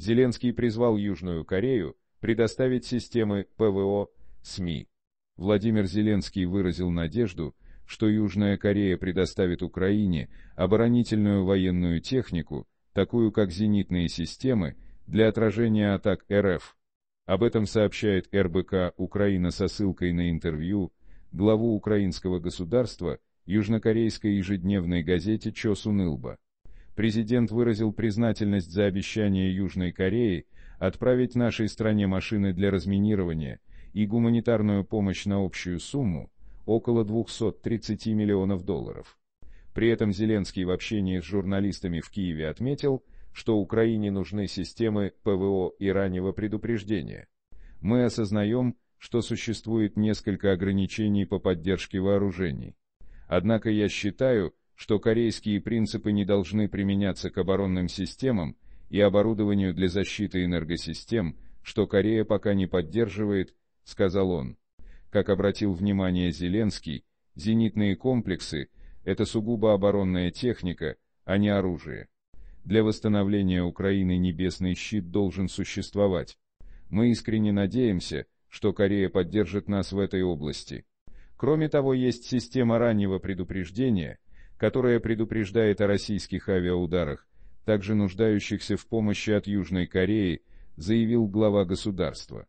Зеленский призвал Южную Корею предоставить системы ПВО СМИ. Владимир Зеленский выразил надежду, что Южная Корея предоставит Украине оборонительную военную технику, такую как зенитные системы, для отражения атак РФ. Об этом сообщает РБК «Украина» со ссылкой на интервью главу украинского государства южнокорейской ежедневной газете «Чосунылба». Президент выразил признательность за обещание Южной Кореи отправить нашей стране машины для разминирования и гуманитарную помощь на общую сумму около 230 миллионов долларов. При этом Зеленский в общении с журналистами в Киеве отметил, что Украине нужны системы ПВО и раннего предупреждения. Мы осознаем, что существует несколько ограничений по поддержке вооружений. Однако я считаю, что корейские принципы не должны применяться к оборонным системам и оборудованию для защиты энергосистем, что Корея пока не поддерживает, сказал он. Как обратил внимание Зеленский, зенитные комплексы – это сугубо оборонная техника, а не оружие. Для восстановления Украины небесный щит должен существовать. Мы искренне надеемся, что Корея поддержит нас в этой области. Кроме того, есть система раннего предупреждения – которая предупреждает о российских авиаударах, также нуждающихся в помощи от Южной Кореи, заявил глава государства.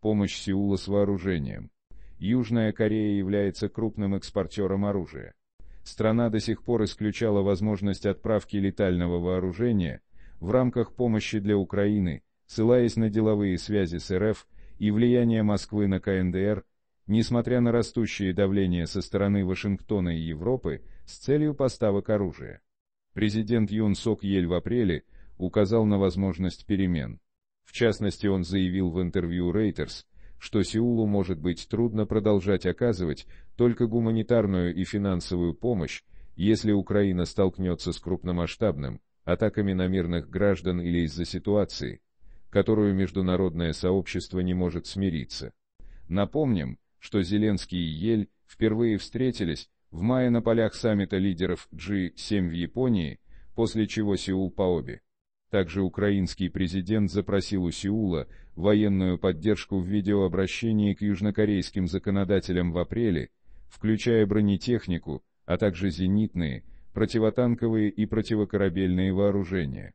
Помощь Сеула с вооружением. Южная Корея является крупным экспортером оружия. Страна до сих пор исключала возможность отправки летального вооружения в рамках помощи для Украины, ссылаясь на деловые связи с РФ и влияние Москвы на КНДР несмотря на растущее давление со стороны Вашингтона и Европы с целью поставок оружия. Президент Юн Сок Ель в апреле указал на возможность перемен. В частности, он заявил в интервью Reuters, что Сеулу может быть трудно продолжать оказывать только гуманитарную и финансовую помощь, если Украина столкнется с крупномасштабным, атаками на мирных граждан или из-за ситуации, которую международное сообщество не может смириться. Напомним, что Зеленский и Ель впервые встретились в мае на полях саммита лидеров G7 в Японии, после чего Сеул по обе. Также украинский президент запросил у Сеула военную поддержку в видеообращении к южнокорейским законодателям в апреле, включая бронетехнику, а также зенитные, противотанковые и противокорабельные вооружения.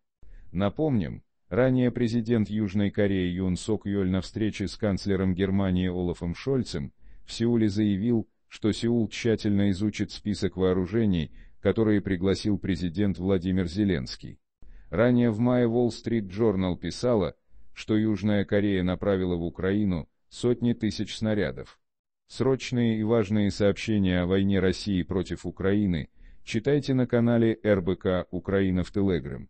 Напомним, Ранее президент Южной Кореи Юн Сок Йоль на встрече с канцлером Германии Олафом Шольцем в Сеуле заявил, что Сеул тщательно изучит список вооружений, которые пригласил президент Владимир Зеленский. Ранее в мае Wall Street Journal писала, что Южная Корея направила в Украину сотни тысяч снарядов. Срочные и важные сообщения о войне России против Украины читайте на канале РБК «Украина в Телеграм».